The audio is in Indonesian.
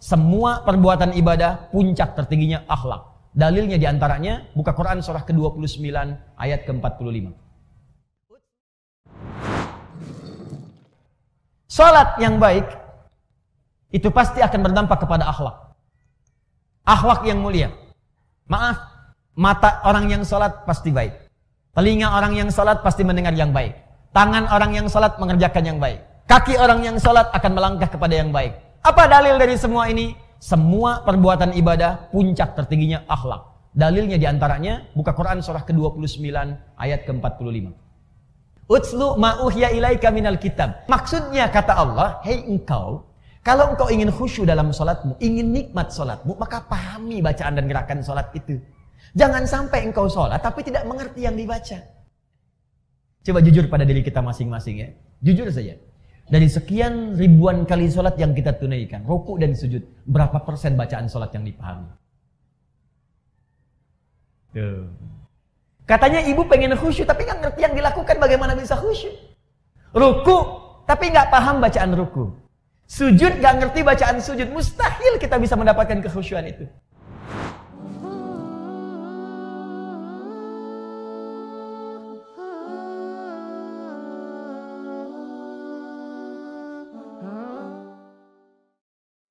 semua perbuatan ibadah puncak tertingginya akhlak. Dalilnya diantaranya buka Quran surah ke-29 ayat ke-45. Salat yang baik itu pasti akan berdampak kepada akhlak. Akhlak yang mulia. Maaf, mata orang yang salat pasti baik. Telinga orang yang salat pasti mendengar yang baik. Tangan orang yang salat mengerjakan yang baik. Kaki orang yang salat akan melangkah kepada yang baik apa dalil dari semua ini? Semua perbuatan ibadah puncak tertingginya akhlak. Dalilnya diantaranya buka Quran surah ke-29 ayat ke-45. Utslu ma'uhya ilaika minal kitab. Maksudnya kata Allah, hei engkau, kalau engkau ingin khusyuk dalam sholatmu, ingin nikmat sholatmu, maka pahami bacaan dan gerakan sholat itu. Jangan sampai engkau sholat tapi tidak mengerti yang dibaca. Coba jujur pada diri kita masing-masing ya. Jujur saja. Dari sekian ribuan kali sholat yang kita tunaikan, ruku dan sujud, berapa persen bacaan sholat yang dipahami? Tuh. Katanya ibu pengen khusyuk tapi nggak ngerti yang dilakukan bagaimana bisa khusyuk. Ruku tapi nggak paham bacaan ruku. Sujud nggak ngerti bacaan sujud. Mustahil kita bisa mendapatkan kekhusyuan itu.